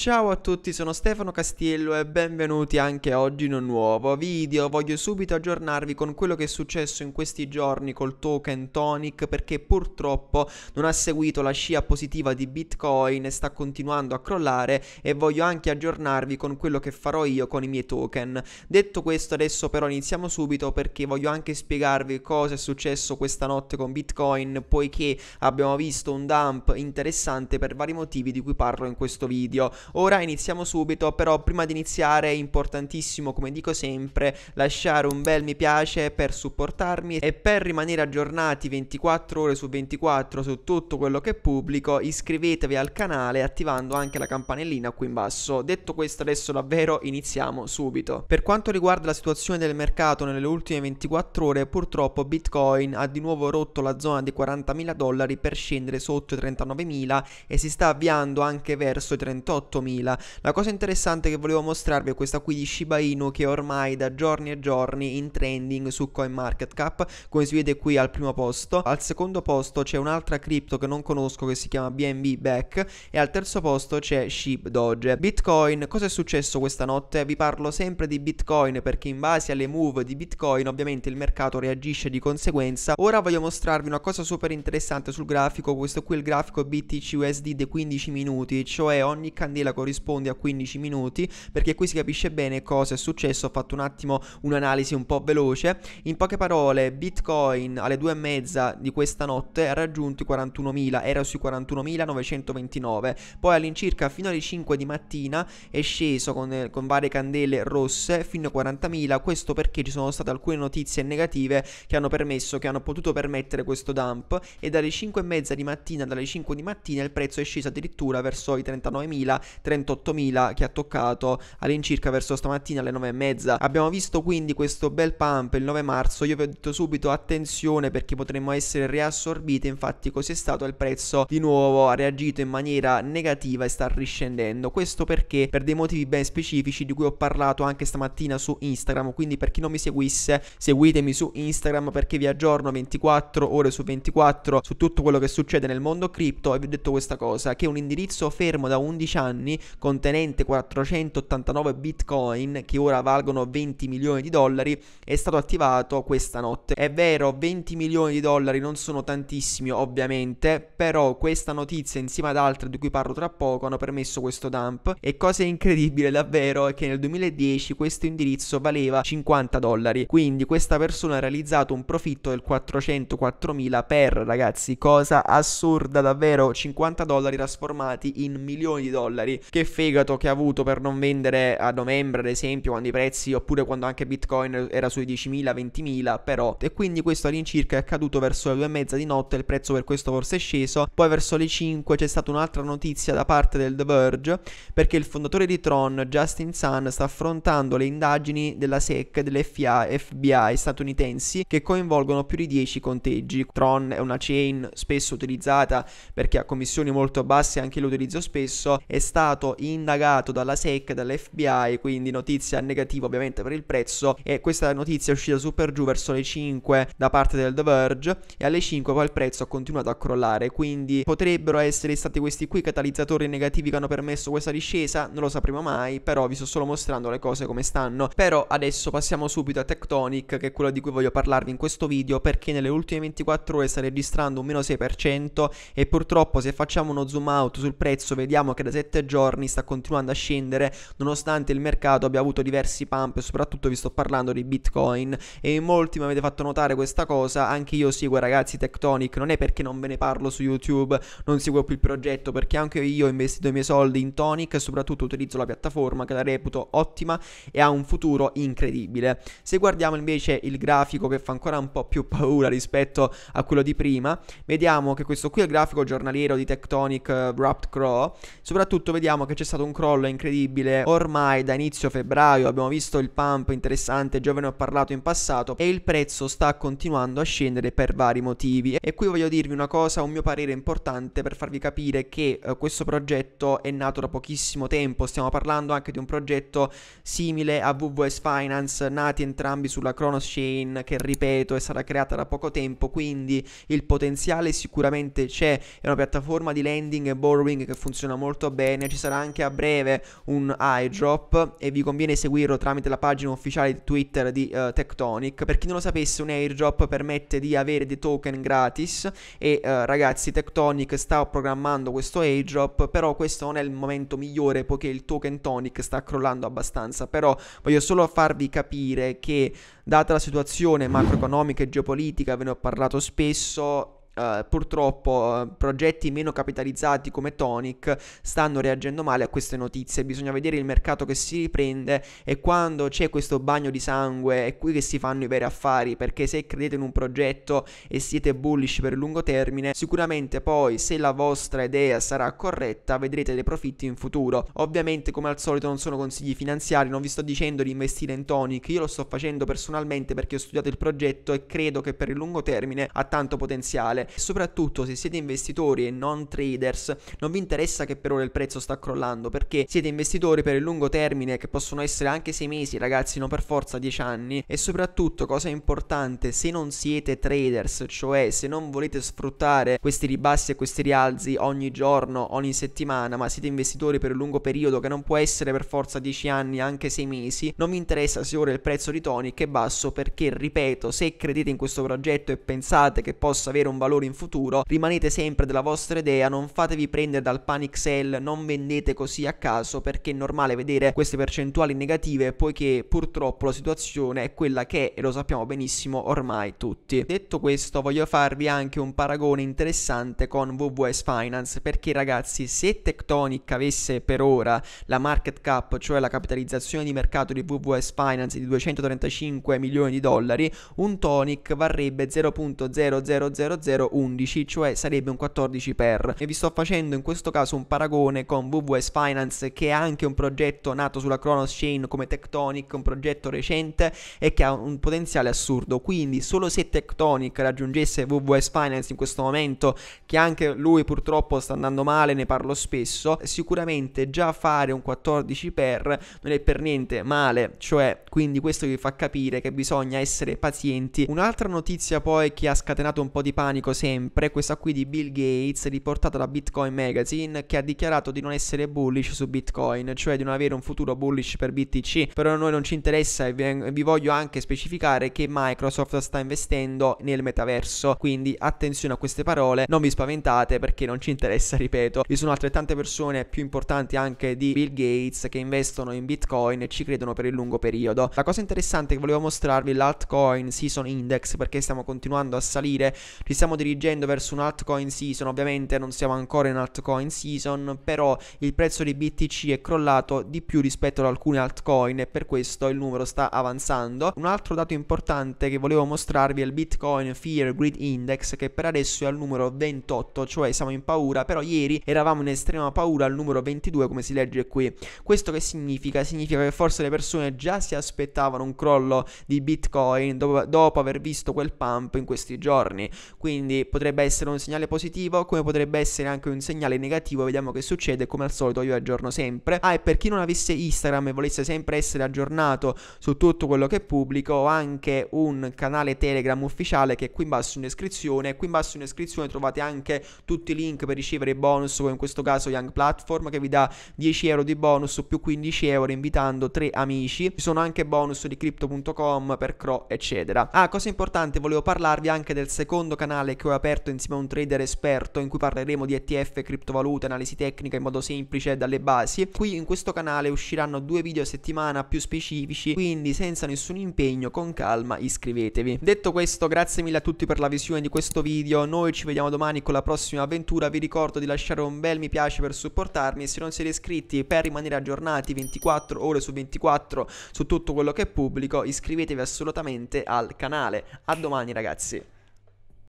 Ciao a tutti, sono Stefano Castiello e benvenuti anche oggi in un nuovo video. Voglio subito aggiornarvi con quello che è successo in questi giorni col token Tonic perché purtroppo non ha seguito la scia positiva di Bitcoin e sta continuando a crollare e voglio anche aggiornarvi con quello che farò io con i miei token. Detto questo adesso però iniziamo subito perché voglio anche spiegarvi cosa è successo questa notte con Bitcoin poiché abbiamo visto un dump interessante per vari motivi di cui parlo in questo video Ora iniziamo subito, però prima di iniziare è importantissimo, come dico sempre, lasciare un bel mi piace per supportarmi e per rimanere aggiornati 24 ore su 24 su tutto quello che pubblico, iscrivetevi al canale attivando anche la campanellina qui in basso. Detto questo adesso davvero iniziamo subito. Per quanto riguarda la situazione del mercato nelle ultime 24 ore, purtroppo Bitcoin ha di nuovo rotto la zona di 40.000 dollari per scendere sotto i 39.000 e si sta avviando anche verso i 38.000 8000. La cosa interessante che volevo mostrarvi è questa qui di Shiba Inu che ormai da giorni e giorni in trending su CoinMarketCap, come si vede qui al primo posto. Al secondo posto c'è un'altra cripto che non conosco che si chiama BNB Back e al terzo posto c'è Shib Doge. Bitcoin, cosa è successo questa notte? Vi parlo sempre di Bitcoin perché in base alle move di Bitcoin ovviamente il mercato reagisce di conseguenza. Ora voglio mostrarvi una cosa super interessante sul grafico, questo qui è il grafico BTC USD dei 15 minuti, cioè ogni candela tabella corrisponde a 15 minuti perché qui si capisce bene cosa è successo, ho fatto un attimo un'analisi un po' veloce. In poche parole, Bitcoin alle due e mezza di questa notte ha raggiunto i 41.000, era sui 41.929, poi all'incirca fino alle 5 di mattina è sceso con, con varie candele rosse fino a 40.000, questo perché ci sono state alcune notizie negative che hanno permesso, che hanno potuto permettere questo dump e dalle 5 e mezza di mattina, dalle 5 di mattina il prezzo è sceso addirittura verso i 39.000, 38.000 che ha toccato all'incirca verso stamattina alle 9.30. Abbiamo visto quindi questo bel pump il 9 marzo, io vi ho detto subito attenzione perché potremmo essere riassorbiti, infatti così è stato il prezzo di nuovo ha reagito in maniera negativa e sta riscendendo. Questo perché per dei motivi ben specifici di cui ho parlato anche stamattina su Instagram, quindi per chi non mi seguisse seguitemi su Instagram perché vi aggiorno 24 ore su 24 su tutto quello che succede nel mondo cripto e vi ho detto questa cosa che un indirizzo fermo da 11 anni anni, contenente 489 bitcoin che ora valgono 20 milioni di dollari, è stato attivato questa notte. È vero, 20 milioni di dollari non sono tantissimi ovviamente, però questa notizia insieme ad altre di cui parlo tra poco hanno permesso questo dump e cosa incredibile davvero è che nel 2010 questo indirizzo valeva 50 dollari, quindi questa persona ha realizzato un profitto del 404.000 per ragazzi, cosa assurda davvero, 50 dollari trasformati in milioni di dollari dollari, che fegato che ha avuto per non vendere a novembre ad esempio quando i prezzi oppure quando anche Bitcoin era sui 10.000, 20.000 però e quindi questo all'incirca è accaduto verso le due e mezza di notte, il prezzo per questo forse è sceso, poi verso le 5 c'è stata un'altra notizia da parte del The Verge perché il fondatore di Tron, Justin Sun, sta affrontando le indagini della SEC dell'FBI statunitensi che coinvolgono più di 10 conteggi. Tron è una chain spesso utilizzata perché ha commissioni molto basse, anche l'utilizzo spesso, e sta stato indagato dalla SEC, dall'FBI, quindi notizia negativa ovviamente per il prezzo e questa notizia è uscita super giù verso le 5 da parte del The Verge e alle 5 poi il prezzo ha continuato a crollare, quindi potrebbero essere stati questi qui catalizzatori negativi che hanno permesso questa discesa, non lo sapremo mai, però vi sto solo mostrando le cose come stanno. Però adesso passiamo subito a Tectonic, che è quello di cui voglio parlarvi in questo video, perché nelle ultime 24 ore sta registrando un meno 6% e purtroppo se facciamo uno zoom out sul prezzo vediamo che da 7 giorni giorni sta continuando a scendere nonostante il mercato abbia avuto diversi pump e soprattutto vi sto parlando di Bitcoin e in molti mi avete fatto notare questa cosa, anche io seguo ragazzi Tectonic, non è perché non ve ne parlo su YouTube, non seguo più il progetto perché anche io ho investito i miei soldi in Tonic e soprattutto utilizzo la piattaforma che la reputo ottima e ha un futuro incredibile. Se guardiamo invece il grafico che fa ancora un po' più paura rispetto a quello di prima, vediamo che questo qui è il grafico giornaliero di Tectonic uh, eh, Wrapped Crow, soprattutto vediamo vediamo che c'è stato un crollo incredibile ormai da inizio febbraio, abbiamo visto il pump interessante, già ve ne ho parlato in passato e il prezzo sta continuando a scendere per vari motivi e qui voglio dirvi una cosa, un mio parere importante per farvi capire che eh, questo progetto è nato da pochissimo tempo, stiamo parlando anche di un progetto simile a WWS Finance, nati entrambi sulla Kronos Chain che ripeto è stata creata da poco tempo, quindi il potenziale sicuramente c'è, è una piattaforma di lending e borrowing che funziona molto bene, ci sarà anche a breve un airdrop e vi conviene seguirlo tramite la pagina ufficiale di Twitter di uh, Tectonic. Per chi non lo sapesse, un airdrop permette di avere dei token gratis e uh, ragazzi, Tectonic sta programmando questo airdrop, però questo non è il momento migliore poiché il token tonic sta crollando abbastanza, però voglio solo farvi capire che data la situazione macroeconomica e geopolitica, ve ne ho parlato spesso, eh, purtroppo eh, progetti meno capitalizzati come Tonic stanno reagendo male a queste notizie. Bisogna vedere il mercato che si riprende e quando c'è questo bagno di sangue è qui che si fanno i veri affari. Perché se credete in un progetto e siete bullish per il lungo termine, sicuramente poi se la vostra idea sarà corretta vedrete dei profitti in futuro. Ovviamente, come al solito, non sono consigli finanziari, non vi sto dicendo di investire in Tonic. Io lo sto facendo personalmente perché ho studiato il progetto e credo che per il lungo termine ha tanto potenziale Soprattutto se siete investitori e non traders, non vi interessa che per ora il prezzo sta crollando perché siete investitori per il lungo termine che possono essere anche 6 mesi, ragazzi, non per forza 10 anni. E soprattutto, cosa importante, se non siete traders, cioè se non volete sfruttare questi ribassi e questi rialzi ogni giorno, ogni settimana, ma siete investitori per un lungo periodo che non può essere per forza 10 anni, anche 6 mesi, non vi interessa se ora il prezzo di Tonic è basso perché, ripeto, se credete in questo progetto e pensate che possa avere un valore valore in futuro, rimanete sempre della vostra idea, non fatevi prendere dal panic sell, non vendete così a caso perché è normale vedere queste percentuali negative poiché purtroppo la situazione è quella che è e lo sappiamo benissimo ormai tutti. Detto questo voglio farvi anche un paragone interessante con WWS Finance perché ragazzi se Tectonic avesse per ora la market cap cioè la capitalizzazione di mercato di WWS Finance di 235 milioni di dollari un Tonic varrebbe 11, cioè sarebbe un 14 per. E vi sto facendo in questo caso un paragone con WWS Finance, che è anche un progetto nato sulla Kronos Chain come Tectonic, un progetto recente e che ha un potenziale assurdo. Quindi, solo se Tectonic raggiungesse WWS Finance in questo momento, che anche lui purtroppo sta andando male, ne parlo spesso, sicuramente già fare un 14 per non è per niente male, cioè quindi questo vi fa capire che bisogna essere pazienti. Un'altra notizia poi che ha scatenato un po' di panico dico sempre, questa qui di Bill Gates, riportata da Bitcoin Magazine, che ha dichiarato di non essere bullish su Bitcoin, cioè di non avere un futuro bullish per BTC. Però a noi non ci interessa e vi, voglio anche specificare che Microsoft sta investendo nel metaverso. Quindi attenzione a queste parole, non vi spaventate perché non ci interessa, ripeto. Vi sono altre tante persone più importanti anche di Bill Gates che investono in Bitcoin e ci credono per il lungo periodo. La cosa interessante che volevo mostrarvi è l'altcoin season index perché stiamo continuando a salire, ci stiamo dirigendo verso un altcoin season, ovviamente non siamo ancora in altcoin season, però il prezzo di BTC è crollato di più rispetto ad alcune altcoin e per questo il numero sta avanzando. Un altro dato importante che volevo mostrarvi è il Bitcoin Fear Grid Index che per adesso è al numero 28, cioè siamo in paura, però ieri eravamo in estrema paura al numero 22 come si legge qui. Questo che significa? Significa che forse le persone già si aspettavano un crollo di Bitcoin dopo, dopo aver visto quel pump in questi giorni, quindi quindi potrebbe essere un segnale positivo come potrebbe essere anche un segnale negativo, vediamo che succede, come al solito io aggiorno sempre. Ah, e per chi non avesse Instagram e volesse sempre essere aggiornato su tutto quello che pubblico, ho anche un canale Telegram ufficiale che è qui in basso in descrizione, qui in basso in descrizione trovate anche tutti i link per ricevere i bonus, come in questo caso Young Platform che vi dà 10 euro di bonus più 15 euro invitando 3 amici, ci sono anche bonus di crypto.com per Cro eccetera. Ah, cosa importante, volevo parlarvi anche del secondo canale che ho aperto insieme a un trader esperto in cui parleremo di ETF, criptovalute, analisi tecnica in modo semplice dalle basi. Qui in questo canale usciranno due video a settimana più specifici, quindi senza nessun impegno, con calma iscrivetevi. Detto questo, grazie mille a tutti per la visione di questo video, noi ci vediamo domani con la prossima avventura, vi ricordo di lasciare un bel mi piace per supportarmi e se non siete iscritti per rimanere aggiornati 24 ore su 24 su tutto quello che pubblico, iscrivetevi assolutamente al canale. A domani ragazzi.